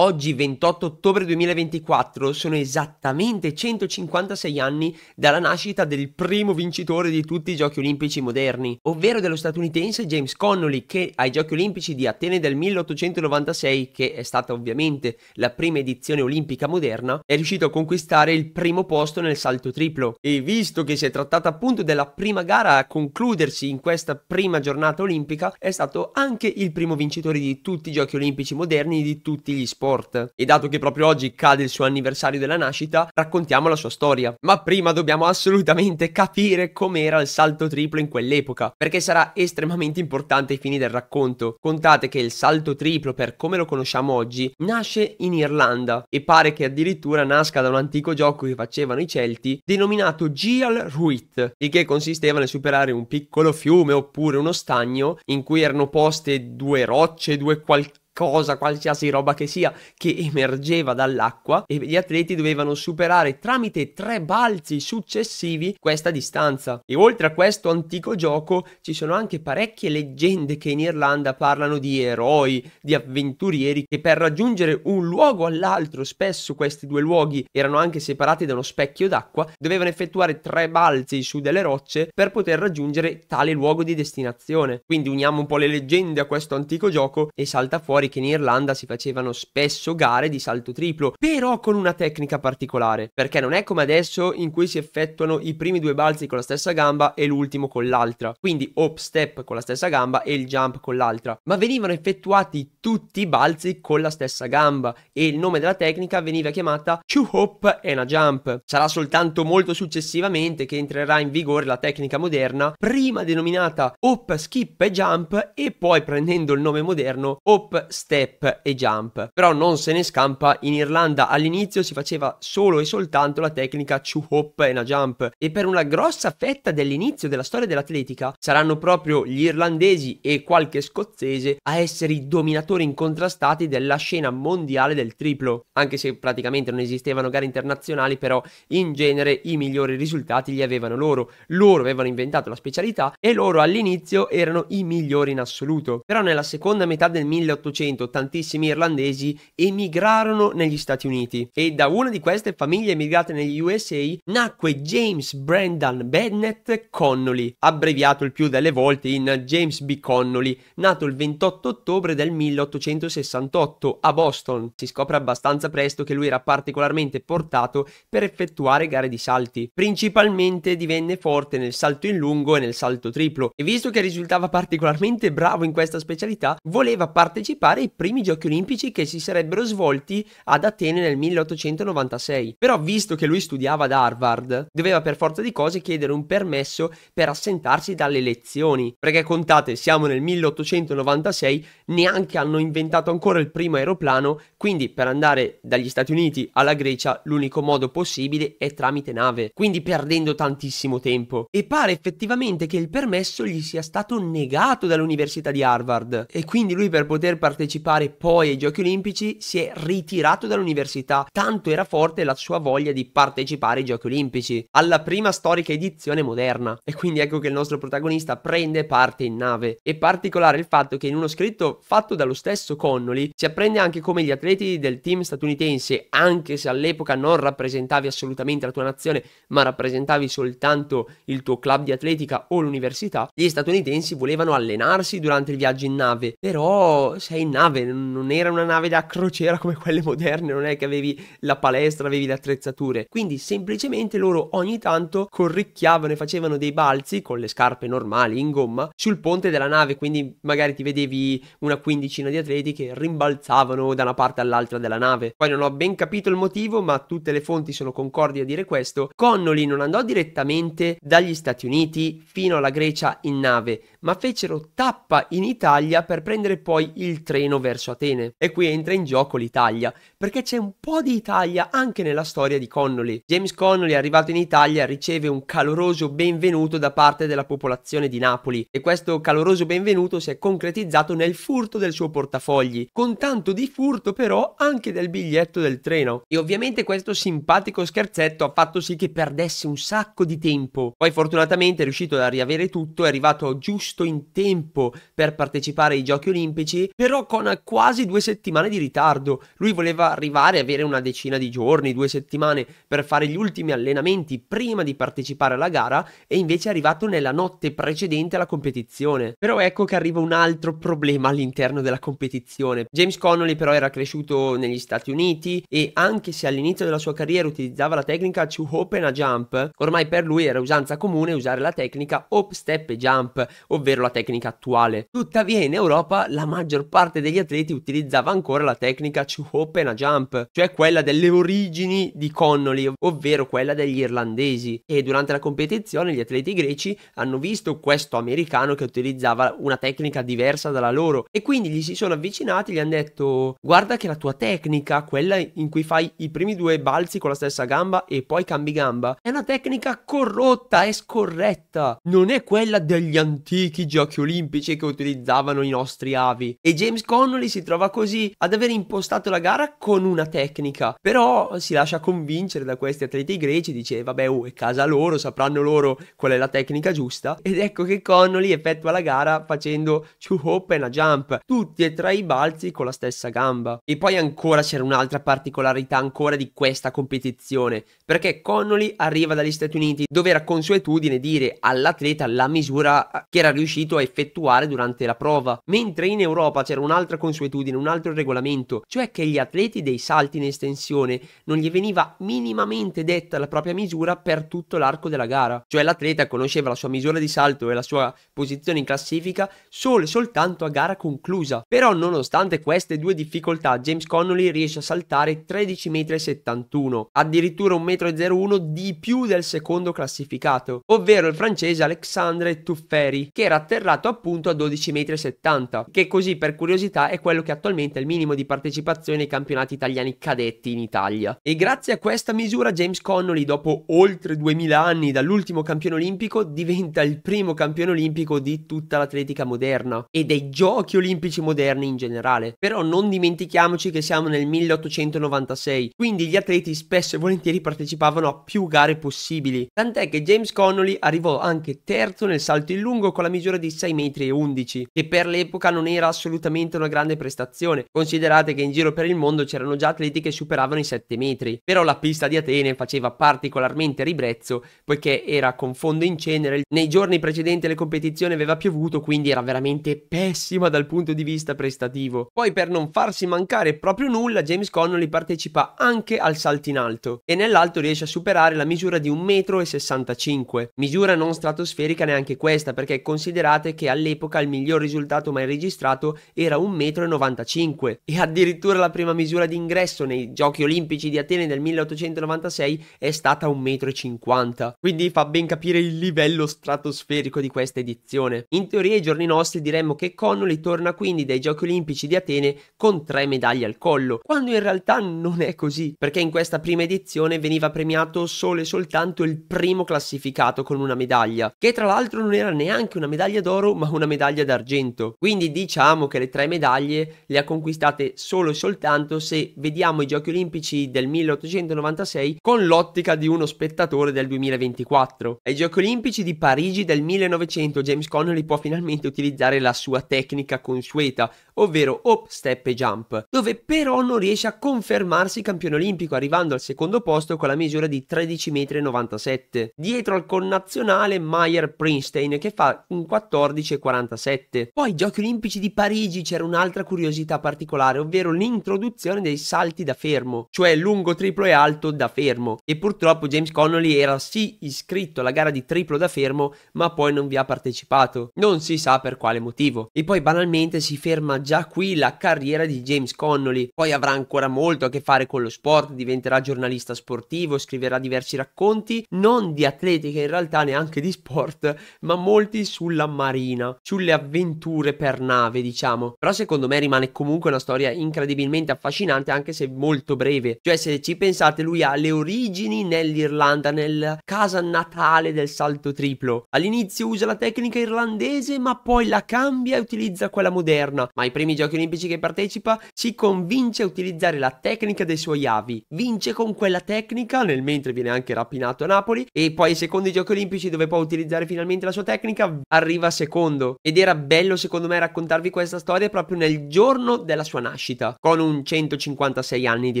Oggi 28 ottobre 2024 sono esattamente 156 anni dalla nascita del primo vincitore di tutti i giochi olimpici moderni, ovvero dello statunitense James Connolly che ai giochi olimpici di Atene del 1896, che è stata ovviamente la prima edizione olimpica moderna, è riuscito a conquistare il primo posto nel salto triplo. E visto che si è trattata appunto della prima gara a concludersi in questa prima giornata olimpica, è stato anche il primo vincitore di tutti i giochi olimpici moderni di tutti gli sport sport. E dato che proprio oggi cade il suo anniversario della nascita, raccontiamo la sua storia. Ma prima dobbiamo assolutamente capire com'era il salto triplo in quell'epoca, perché sarà estremamente importante ai fini del racconto. Contate che il salto triplo, per come lo conosciamo oggi, nasce in Irlanda e pare che addirittura nasca da un antico gioco che facevano i Celti, denominato Gial Ruit, il che consisteva nel superare un piccolo fiume oppure uno stagno in cui erano poste due rocce, due qualcosa cosa, qualsiasi roba che sia, che emergeva dall'acqua e gli atleti dovevano superare tramite tre balzi successivi questa distanza. E oltre a questo antico gioco ci sono anche parecchie leggende che in Irlanda parlano di eroi, di avventurieri che per raggiungere un luogo all'altro, spesso questi due luoghi erano anche separati da uno specchio d'acqua, dovevano effettuare tre balzi su delle rocce per poter raggiungere tale luogo di destinazione. Quindi uniamo un po' le leggende a questo antico gioco e salta fuori noi che in Irlanda si facevano spesso gare di salto triplo, però con una tecnica particolare, perché non è come adesso in cui si effettuano i primi due balzi con la stessa gamba e l'ultimo con l'altra, quindi hop step con la stessa gamba e il jump con l'altra, ma venivano effettuati tutti i balzi con la stessa gamba e il nome della tecnica veniva chiamata two hop and a jump. Sarà soltanto molto successivamente che entrerà in vigore la tecnica moderna, prima denominata hop skip e jump e poi prendendo il nome moderno hop step e jump, però non se ne scampa, in Irlanda all'inizio si faceva solo e soltanto la tecnica two hop e una jump e per una grossa fetta dell'inizio della storia dell'atletica saranno proprio gli irlandesi e qualche scozzese a essere i dominatori incontrastati della scena mondiale del triplo, anche se praticamente non esistevano gare internazionali, però in genere i migliori risultati li avevano loro, loro avevano inventato la specialità e loro all'inizio erano i migliori in assoluto. Però nella seconda metà del 1800 Novecento tantissimi irlandesi emigrarono negli Stati Uniti e da una di queste famiglie emigrate negli USA nacque James Brendan Bennett Connolly, abbreviato il più delle volte in James B. Connolly, nato il 28 ottobre del 1868 a Boston. Si scopre abbastanza presto che lui era particolarmente portato per effettuare gare di salti. Principalmente divenne forte nel salto in lungo e nel salto triplo e visto che risultava particolarmente bravo in questa specialità, voleva partecipare partecipare ai primi giochi olimpici che si sarebbero svolti ad Atene nel 1896. Però visto che lui studiava ad Harvard, doveva per forza di cose chiedere un permesso per assentarsi dalle lezioni, perché contate, siamo nel 1896, neanche hanno inventato ancora il primo aeroplano, quindi per andare dagli Stati Uniti alla Grecia l'unico modo possibile è tramite nave, quindi perdendo tantissimo tempo. E pare effettivamente che il permesso gli sia stato negato dall'Università di Harvard e quindi lui per poter partecipare partecipare poi ai Giochi Olimpici, si è ritirato dall'università, tanto era forte la sua voglia di partecipare ai Giochi Olimpici, alla prima storica edizione moderna. E quindi ecco che il nostro protagonista prende parte in nave. È particolare il fatto che in uno scritto fatto dallo stesso Connolly si apprende anche come gli atleti del team statunitense, anche se all'epoca non rappresentavi assolutamente la tua nazione, ma rappresentavi soltanto il tuo club di atletica o l'università, gli statunitensi volevano allenarsi durante il viaggio in nave, però sei nave, non era una nave da crociera come quelle moderne, non è che avevi la palestra, avevi le attrezzature. Quindi semplicemente loro ogni tanto corricchiavano e facevano dei balzi con le scarpe normali in gomma sul ponte della nave, quindi magari ti vedevi una quindicina di atleti che rimbalzavano da una parte all'altra della nave. Poi non ho ben capito il motivo, ma tutte le fonti sono concordi a dire questo. Connolly non andò direttamente dagli Stati Uniti fino alla Grecia in nave, ma fecero tappa in Italia per prendere poi il treno treno verso Atene. E qui entra in gioco l'Italia, perché c'è un po' di Italia anche nella storia di Connolly. James Connolly, arrivato in Italia, riceve un caloroso benvenuto da parte della popolazione di Napoli e questo caloroso benvenuto si è concretizzato nel furto del suo portafogli, con tanto di furto però anche del biglietto del treno. E ovviamente questo simpatico scherzetto ha fatto sì che perdesse un sacco di tempo. Poi fortunatamente è riuscito a riavere tutto, è arrivato giusto in tempo per partecipare ai giochi olimpici, però con quasi due settimane di ritardo. Lui voleva arrivare, avere una decina di giorni, due settimane per fare gli ultimi allenamenti prima di partecipare alla gara e invece è arrivato nella notte precedente alla competizione. Però ecco che arriva un altro problema all'interno della competizione. James Connolly però era cresciuto negli Stati Uniti e anche se all'inizio della sua carriera utilizzava la tecnica to open a jump, ormai per lui era usanza comune usare la tecnica hop, step e jump, ovvero la tecnica attuale. Tuttavia in Europa la maggior parte parte degli atleti utilizzava ancora la tecnica to open a jump, cioè quella delle origini di Connolly, ovvero quella degli irlandesi. E durante la competizione gli atleti greci hanno visto questo americano che utilizzava una tecnica diversa dalla loro e quindi gli si sono avvicinati e gli hanno detto guarda che la tua tecnica, quella in cui fai i primi due balzi con la stessa gamba e poi cambi gamba, è una tecnica corrotta, è scorretta, non è quella degli antichi giochi olimpici che utilizzavano i nostri avi. E James Connolly si trova così ad aver impostato la gara con una tecnica, però si lascia convincere da questi atleti greci, dice vabbè oh, è casa loro, sapranno loro qual è la tecnica giusta ed ecco che Connolly effettua la gara facendo two hop e una jump, tutti e tre i balzi con la stessa gamba. E poi ancora c'era un'altra particolarità ancora di questa competizione, perché Connolly arriva dagli Stati Uniti dove era consuetudine dire all'atleta la misura che era riuscito a effettuare durante la prova, mentre in Europa c'era un'altra un'altra consuetudine, un altro regolamento, cioè che gli atleti dei salti in estensione non gli veniva minimamente detta la propria misura per tutto l'arco della gara, cioè l'atleta conosceva la sua misura di salto e la sua posizione in classifica solo e soltanto a gara conclusa. Però nonostante queste due difficoltà, James Connolly riesce a saltare 13,71 m, addirittura 1,01 m di più del secondo classificato, ovvero il francese Alexandre Tufferi, che era atterrato appunto a 12,70 m, che così per curiosità curiosità è quello che attualmente è il minimo di partecipazione ai campionati italiani cadetti in Italia. E grazie a questa misura James Connolly, dopo oltre 2000 anni dall'ultimo campione olimpico, diventa il primo campione olimpico di tutta l'atletica moderna e dei giochi olimpici moderni in generale. Però non dimentichiamoci che siamo nel 1896, quindi gli atleti spesso e volentieri partecipavano a più gare possibili, tant'è che James Connolly arrivò anche terzo nel salto in lungo con la misura di 6,11 metri, che per l'epoca non era assolutamente veramente una grande prestazione. Considerate che in giro per il mondo c'erano già atleti che superavano i 7 metri, però la pista di Atene faceva particolarmente ribrezzo poiché era con fondo in cenere. Nei giorni precedenti alle competizioni aveva piovuto, quindi era veramente pessima dal punto di vista prestativo. Poi per non farsi mancare proprio nulla, James Connolly partecipa anche al salto in alto e nell'alto riesce a superare la misura di 1,65 m, misura non stratosferica neanche questa perché considerate che all'epoca il miglior risultato mai registrato era 1,95 m e addirittura la prima misura d'ingresso nei Giochi Olimpici di Atene del 1896 è stata 1,50 m, quindi fa ben capire il livello stratosferico di questa edizione. In teoria ai giorni nostri diremmo che Connolly torna quindi dai Giochi Olimpici di Atene con tre medaglie al collo, quando in realtà non è così, perché in questa prima edizione veniva premiato solo e soltanto il primo classificato con una medaglia, che tra l'altro non era neanche una medaglia d'oro ma una medaglia d'argento. Quindi diciamo che le tre medaglie le ha conquistate solo e soltanto se vediamo i giochi olimpici del 1896 con l'ottica di uno spettatore del 2024. Ai giochi olimpici di Parigi del 1900 James Connolly può finalmente utilizzare la sua tecnica consueta, ovvero hop, step e jump, dove però non riesce a confermarsi campione olimpico arrivando al secondo posto con la misura di 13,97 m. Dietro al connazionale Meyer Prinstein che fa un 14,47. Poi ai giochi olimpici di Parigi c'è aggiungere un'altra curiosità particolare, ovvero l'introduzione dei salti da fermo, cioè lungo triplo e alto da fermo. E purtroppo James Connolly era sì iscritto alla gara di triplo da fermo, ma poi non vi ha partecipato. Non si sa per quale motivo. E poi banalmente si ferma già qui la carriera di James Connolly. Poi avrà ancora molto a che fare con lo sport, diventerà giornalista sportivo, scriverà diversi racconti, non di atletica in realtà neanche di sport, ma molti sulla marina, sulle avventure per nave, diciamo. Però secondo me rimane comunque una storia incredibilmente affascinante anche se molto breve. Cioè se ci pensate lui ha le origini nell'Irlanda, nel casa natale del salto triplo. All'inizio usa la tecnica irlandese ma poi la cambia e utilizza quella moderna. Ma ai primi giochi olimpici che partecipa si convince a utilizzare la tecnica dei suoi avi. Vince con quella tecnica nel mentre viene anche rapinato a Napoli e poi ai secondi giochi olimpici dove può utilizzare finalmente la sua tecnica arriva secondo. Ed era bello secondo me raccontarvi questa storia proprio nel giorno della sua nascita, con un 156 anni di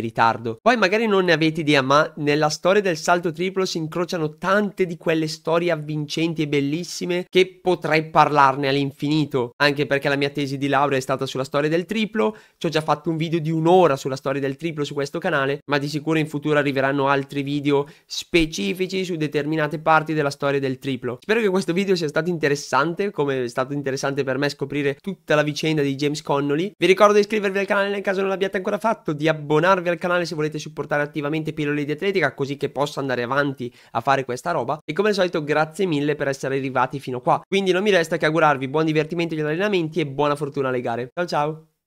ritardo. Poi magari non ne avete idea, ma nella storia del salto triplo si incrociano tante di quelle storie avvincenti e bellissime che potrei parlarne all'infinito, anche perché la mia tesi di laurea è stata sulla storia del triplo, ci ho già fatto un video di un'ora sulla storia del triplo su questo canale, ma di sicuro in futuro arriveranno altri video specifici su determinate parti della storia del triplo. Spero che questo video sia stato interessante, come è stato interessante per me scoprire tutta la vicenda di James James Connolly. Vi ricordo di iscrivervi al canale nel caso non l'abbiate ancora fatto, di abbonarvi al canale se volete supportare attivamente Pillole di Atletica così che posso andare avanti a fare questa roba e come al solito grazie mille per essere arrivati fino qua. Quindi non mi resta che augurarvi buon divertimento agli allenamenti e buona fortuna alle gare. Ciao ciao!